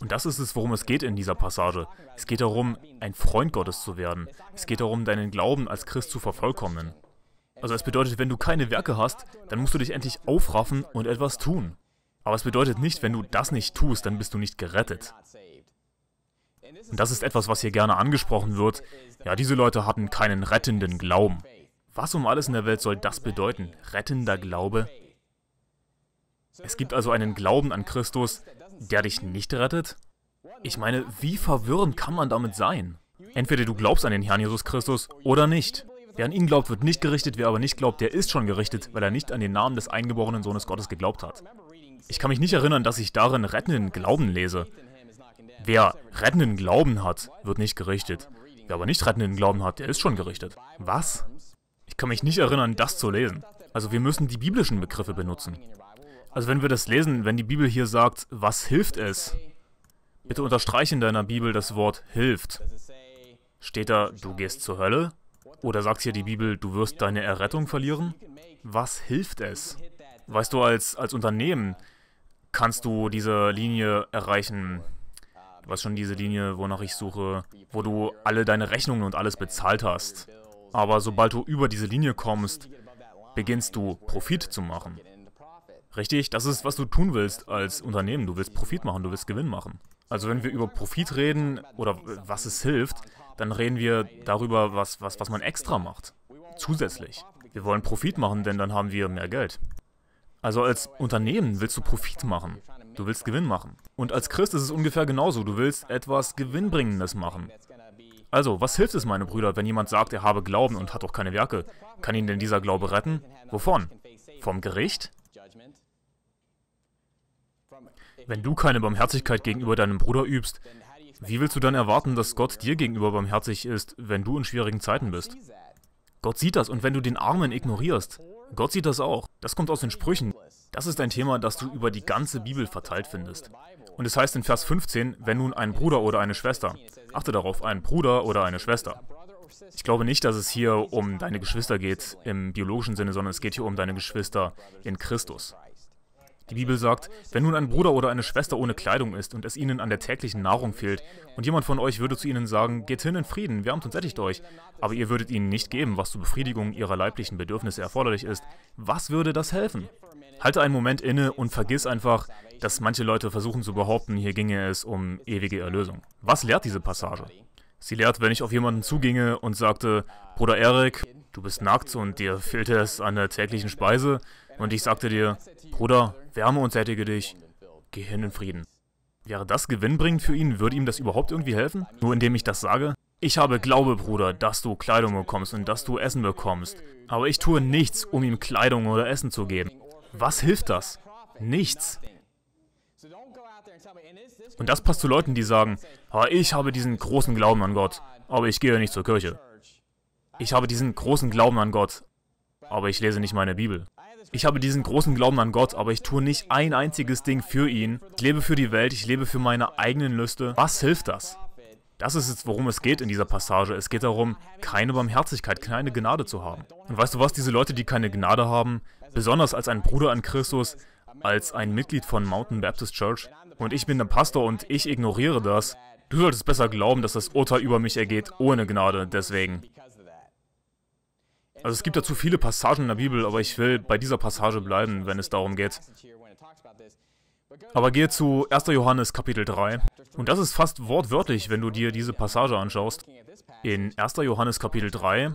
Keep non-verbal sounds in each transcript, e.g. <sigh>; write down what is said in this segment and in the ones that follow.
Und das ist es, worum es geht in dieser Passage. Es geht darum, ein Freund Gottes zu werden. Es geht darum, deinen Glauben als Christ zu vervollkommnen. Also es bedeutet, wenn du keine Werke hast, dann musst du dich endlich aufraffen und etwas tun. Aber es bedeutet nicht, wenn du das nicht tust, dann bist du nicht gerettet. Und das ist etwas, was hier gerne angesprochen wird. Ja, diese Leute hatten keinen rettenden Glauben. Was um alles in der Welt soll das bedeuten? Rettender Glaube? Es gibt also einen Glauben an Christus, der dich nicht rettet? Ich meine, wie verwirrend kann man damit sein? Entweder du glaubst an den Herrn Jesus Christus oder nicht. Wer an ihn glaubt, wird nicht gerichtet, wer aber nicht glaubt, der ist schon gerichtet, weil er nicht an den Namen des eingeborenen Sohnes Gottes geglaubt hat. Ich kann mich nicht erinnern, dass ich darin rettenden Glauben lese. Wer rettenden Glauben hat, wird nicht gerichtet. Wer aber nicht rettenden Glauben hat, der ist schon gerichtet. Was? Ich kann mich nicht erinnern, das zu lesen. Also wir müssen die biblischen Begriffe benutzen. Also wenn wir das lesen, wenn die Bibel hier sagt, was hilft es? Bitte unterstreiche in deiner Bibel das Wort hilft. Steht da, du gehst zur Hölle? Oder sagt hier die Bibel, du wirst deine Errettung verlieren? Was hilft es? Weißt du, als, als Unternehmen kannst du diese Linie erreichen. Du weißt schon, diese Linie, wonach ich suche, wo du alle deine Rechnungen und alles bezahlt hast. Aber sobald du über diese Linie kommst, beginnst du Profit zu machen. Richtig, das ist, was du tun willst als Unternehmen. Du willst Profit machen, du willst Gewinn machen. Also wenn wir über Profit reden oder was es hilft, dann reden wir darüber, was, was, was man extra macht. Zusätzlich. Wir wollen Profit machen, denn dann haben wir mehr Geld. Also als Unternehmen willst du Profit machen. Du willst Gewinn machen. Und als Christ ist es ungefähr genauso. Du willst etwas Gewinnbringendes machen. Also, was hilft es, meine Brüder, wenn jemand sagt, er habe Glauben und hat auch keine Werke? Kann ihn denn dieser Glaube retten? Wovon? Vom Gericht? Wenn du keine Barmherzigkeit gegenüber deinem Bruder übst, wie willst du dann erwarten, dass Gott dir gegenüber barmherzig ist, wenn du in schwierigen Zeiten bist? Gott sieht das und wenn du den Armen ignorierst, Gott sieht das auch. Das kommt aus den Sprüchen. Das ist ein Thema, das du über die ganze Bibel verteilt findest. Und es heißt in Vers 15, wenn nun ein Bruder oder eine Schwester. Achte darauf, ein Bruder oder eine Schwester. Ich glaube nicht, dass es hier um deine Geschwister geht im biologischen Sinne, sondern es geht hier um deine Geschwister in Christus. Die Bibel sagt, wenn nun ein Bruder oder eine Schwester ohne Kleidung ist und es ihnen an der täglichen Nahrung fehlt, und jemand von euch würde zu ihnen sagen, geht hin in Frieden, wärmt und sättigt euch, aber ihr würdet ihnen nicht geben, was zur Befriedigung ihrer leiblichen Bedürfnisse erforderlich ist, was würde das helfen? Halte einen Moment inne und vergiss einfach, dass manche Leute versuchen zu behaupten, hier ginge es um ewige Erlösung. Was lehrt diese Passage? Sie lehrt, wenn ich auf jemanden zuginge und sagte, Bruder Erik, du bist nackt und dir fehlte es an der täglichen Speise, und ich sagte dir, Bruder, wärme und sättige dich. Geh hin in Frieden. Wäre das gewinnbringend für ihn? Würde ihm das überhaupt irgendwie helfen? Nur indem ich das sage? Ich habe Glaube, Bruder, dass du Kleidung bekommst und dass du Essen bekommst. Aber ich tue nichts, um ihm Kleidung oder Essen zu geben. Was hilft das? Nichts. Und das passt zu Leuten, die sagen, ah, ich habe diesen großen Glauben an Gott, aber ich gehe nicht zur Kirche. Ich habe diesen großen Glauben an Gott, aber ich lese nicht meine Bibel. Ich habe diesen großen Glauben an Gott, aber ich tue nicht ein einziges Ding für ihn. Ich lebe für die Welt, ich lebe für meine eigenen Lüste. Was hilft das? Das ist jetzt, worum es geht in dieser Passage. Es geht darum, keine Barmherzigkeit, keine Gnade zu haben. Und weißt du was, diese Leute, die keine Gnade haben, besonders als ein Bruder an Christus, als ein Mitglied von Mountain Baptist Church, und ich bin der Pastor und ich ignoriere das, du solltest besser glauben, dass das Urteil über mich ergeht ohne Gnade, deswegen. Also es gibt dazu viele Passagen in der Bibel, aber ich will bei dieser Passage bleiben, wenn es darum geht. Aber gehe zu 1. Johannes Kapitel 3. Und das ist fast wortwörtlich, wenn du dir diese Passage anschaust. In 1. Johannes Kapitel 3.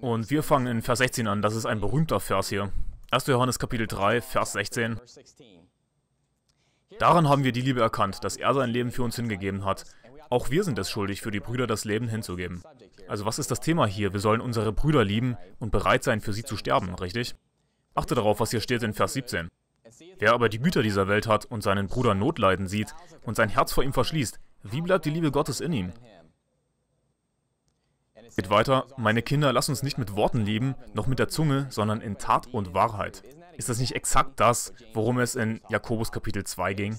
Und wir fangen in Vers 16 an. Das ist ein berühmter Vers hier. 1. Johannes Kapitel 3, Vers 16. Daran haben wir die Liebe erkannt, dass er sein Leben für uns hingegeben hat. Auch wir sind es schuldig, für die Brüder das Leben hinzugeben. Also was ist das Thema hier? Wir sollen unsere Brüder lieben und bereit sein, für sie zu sterben, richtig? Achte darauf, was hier steht in Vers 17. Wer aber die Güter dieser Welt hat und seinen Bruder Notleiden sieht und sein Herz vor ihm verschließt, wie bleibt die Liebe Gottes in ihm? Geht weiter, meine Kinder, lass uns nicht mit Worten lieben, noch mit der Zunge, sondern in Tat und Wahrheit. Ist das nicht exakt das, worum es in Jakobus Kapitel 2 ging?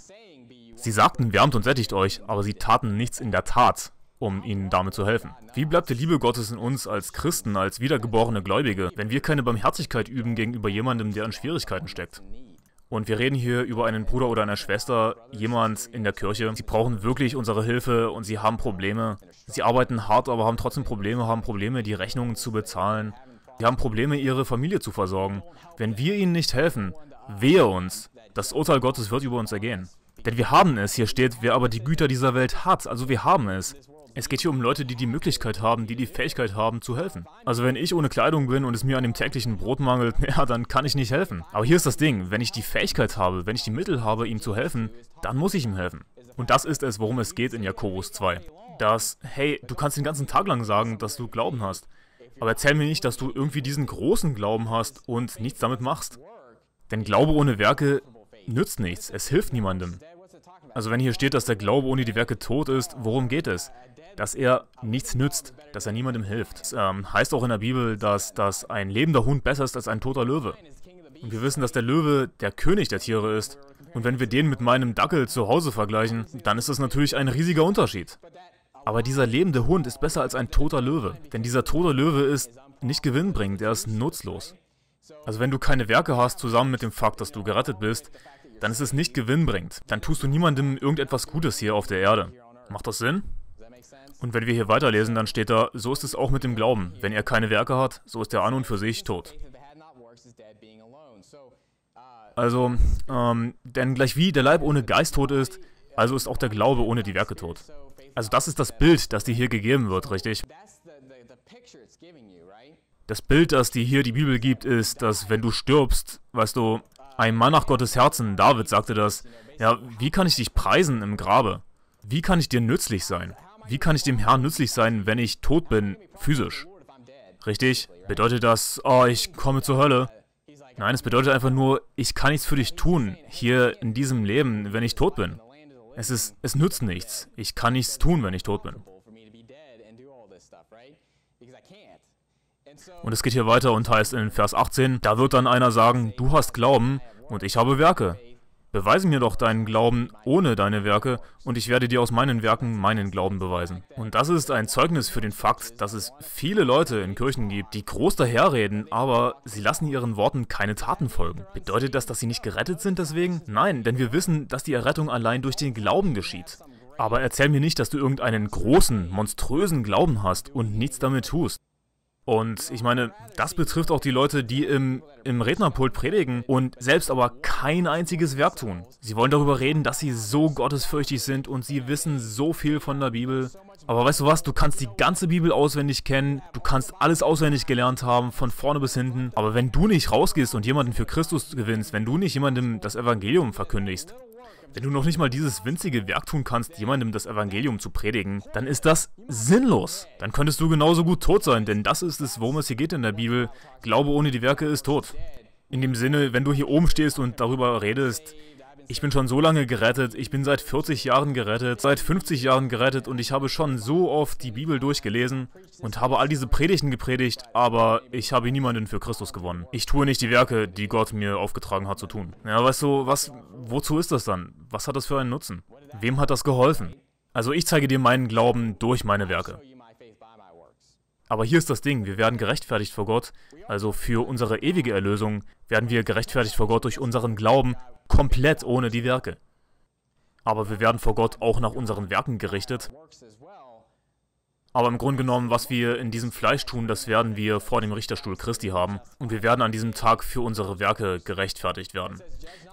Sie sagten, wärmt und sättigt euch, aber sie taten nichts in der Tat, um ihnen damit zu helfen. Wie bleibt die Liebe Gottes in uns als Christen, als wiedergeborene Gläubige, wenn wir keine Barmherzigkeit üben gegenüber jemandem, der in Schwierigkeiten steckt? Und wir reden hier über einen Bruder oder eine Schwester, jemand in der Kirche. Sie brauchen wirklich unsere Hilfe und sie haben Probleme. Sie arbeiten hart, aber haben trotzdem Probleme, haben Probleme, die Rechnungen zu bezahlen. Sie haben Probleme, ihre Familie zu versorgen. Wenn wir ihnen nicht helfen, wehe uns. Das Urteil Gottes wird über uns ergehen. Denn wir haben es. Hier steht, wer aber die Güter dieser Welt hat. Also wir haben es. Es geht hier um Leute, die die Möglichkeit haben, die die Fähigkeit haben, zu helfen. Also wenn ich ohne Kleidung bin und es mir an dem täglichen Brot mangelt, <laughs> ja, dann kann ich nicht helfen. Aber hier ist das Ding, wenn ich die Fähigkeit habe, wenn ich die Mittel habe, ihm zu helfen, dann muss ich ihm helfen. Und das ist es, worum es geht in Jakobus 2. Dass, hey, du kannst den ganzen Tag lang sagen, dass du Glauben hast. Aber erzähl mir nicht, dass du irgendwie diesen großen Glauben hast und nichts damit machst. Denn Glaube ohne Werke nützt nichts, es hilft niemandem. Also wenn hier steht, dass der Glaube ohne die Werke tot ist, worum geht es? Dass er nichts nützt, dass er niemandem hilft. Es ähm, heißt auch in der Bibel, dass, dass ein lebender Hund besser ist als ein toter Löwe. Und wir wissen, dass der Löwe der König der Tiere ist. Und wenn wir den mit meinem Dackel zu Hause vergleichen, dann ist das natürlich ein riesiger Unterschied. Aber dieser lebende Hund ist besser als ein toter Löwe, denn dieser tote Löwe ist nicht gewinnbringend, er ist nutzlos. Also wenn du keine Werke hast, zusammen mit dem Fakt, dass du gerettet bist, dann ist es nicht gewinnbringend. Dann tust du niemandem irgendetwas Gutes hier auf der Erde. Macht das Sinn? Und wenn wir hier weiterlesen, dann steht da, so ist es auch mit dem Glauben. Wenn er keine Werke hat, so ist er an und für sich tot. Also, ähm, denn gleich wie der Leib ohne Geist tot ist, also ist auch der Glaube ohne die Werke tot. Also das ist das Bild, das dir hier gegeben wird, richtig? Das Bild, das dir hier die Bibel gibt, ist, dass wenn du stirbst, weißt du, ein Mann nach Gottes Herzen, David, sagte das. Ja, wie kann ich dich preisen im Grabe? Wie kann ich dir nützlich sein? Wie kann ich dem Herrn nützlich sein, wenn ich tot bin, physisch? Richtig? Bedeutet das, oh, ich komme zur Hölle? Nein, es bedeutet einfach nur, ich kann nichts für dich tun, hier in diesem Leben, wenn ich tot bin. Es ist, es nützt nichts. Ich kann nichts tun, wenn ich tot bin. Und es geht hier weiter und heißt in Vers 18, da wird dann einer sagen, du hast Glauben und ich habe Werke. Beweise mir doch deinen Glauben ohne deine Werke, und ich werde dir aus meinen Werken meinen Glauben beweisen. Und das ist ein Zeugnis für den Fakt, dass es viele Leute in Kirchen gibt, die groß daherreden, aber sie lassen ihren Worten keine Taten folgen. Bedeutet das, dass sie nicht gerettet sind deswegen? Nein, denn wir wissen, dass die Errettung allein durch den Glauben geschieht. Aber erzähl mir nicht, dass du irgendeinen großen, monströsen Glauben hast und nichts damit tust. Und ich meine, das betrifft auch die Leute, die im, im Rednerpult predigen und selbst aber kein einziges Werk tun. Sie wollen darüber reden, dass sie so gottesfürchtig sind und sie wissen so viel von der Bibel. Aber weißt du was, du kannst die ganze Bibel auswendig kennen, du kannst alles auswendig gelernt haben, von vorne bis hinten. Aber wenn du nicht rausgehst und jemanden für Christus gewinnst, wenn du nicht jemandem das Evangelium verkündigst, wenn du noch nicht mal dieses winzige Werk tun kannst, jemandem das Evangelium zu predigen, dann ist das sinnlos. Dann könntest du genauso gut tot sein, denn das ist es, worum es hier geht in der Bibel. Glaube ohne die Werke ist tot. In dem Sinne, wenn du hier oben stehst und darüber redest, ich bin schon so lange gerettet, ich bin seit 40 Jahren gerettet, seit 50 Jahren gerettet und ich habe schon so oft die Bibel durchgelesen und habe all diese Predigten gepredigt, aber ich habe niemanden für Christus gewonnen. Ich tue nicht die Werke, die Gott mir aufgetragen hat zu tun. Ja, weißt du, was, wozu ist das dann? Was hat das für einen Nutzen? Wem hat das geholfen? Also ich zeige dir meinen Glauben durch meine Werke. Aber hier ist das Ding, wir werden gerechtfertigt vor Gott, also für unsere ewige Erlösung werden wir gerechtfertigt vor Gott durch unseren Glauben komplett ohne die Werke. Aber wir werden vor Gott auch nach unseren Werken gerichtet. Aber im Grunde genommen, was wir in diesem Fleisch tun, das werden wir vor dem Richterstuhl Christi haben. Und wir werden an diesem Tag für unsere Werke gerechtfertigt werden.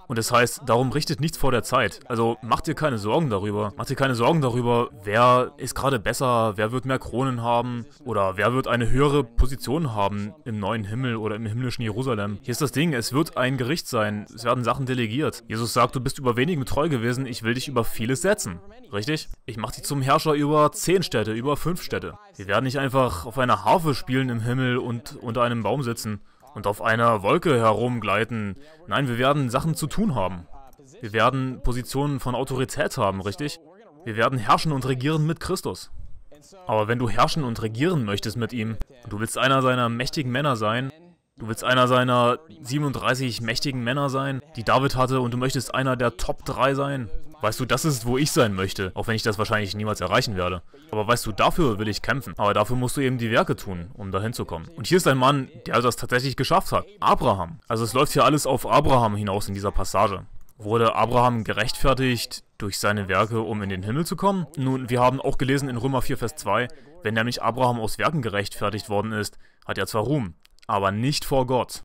Und das heißt, darum richtet nichts vor der Zeit. Also macht ihr keine Sorgen darüber. Macht ihr keine Sorgen darüber, wer ist gerade besser, wer wird mehr Kronen haben oder wer wird eine höhere Position haben im neuen Himmel oder im himmlischen Jerusalem. Hier ist das Ding, es wird ein Gericht sein. Es werden Sachen delegiert. Jesus sagt, du bist über wenigen treu gewesen, ich will dich über vieles setzen. Richtig? Ich mache dich zum Herrscher über zehn Städte, über fünf Städte. Wir werden nicht einfach auf einer Harfe spielen im Himmel und unter einem Baum sitzen und auf einer Wolke herumgleiten. Nein, wir werden Sachen zu tun haben. Wir werden Positionen von Autorität haben, richtig? Wir werden herrschen und regieren mit Christus. Aber wenn du herrschen und regieren möchtest mit ihm, und du willst einer seiner mächtigen Männer sein, du willst einer seiner 37 mächtigen Männer sein, die David hatte, und du möchtest einer der Top 3 sein, Weißt du, das ist, wo ich sein möchte, auch wenn ich das wahrscheinlich niemals erreichen werde. Aber weißt du, dafür will ich kämpfen. Aber dafür musst du eben die Werke tun, um dahin zu kommen. Und hier ist ein Mann, der das tatsächlich geschafft hat. Abraham. Also es läuft hier alles auf Abraham hinaus in dieser Passage. Wurde Abraham gerechtfertigt durch seine Werke, um in den Himmel zu kommen? Nun, wir haben auch gelesen in Römer 4, Vers 2, wenn nämlich Abraham aus Werken gerechtfertigt worden ist, hat er zwar Ruhm, aber nicht vor Gott.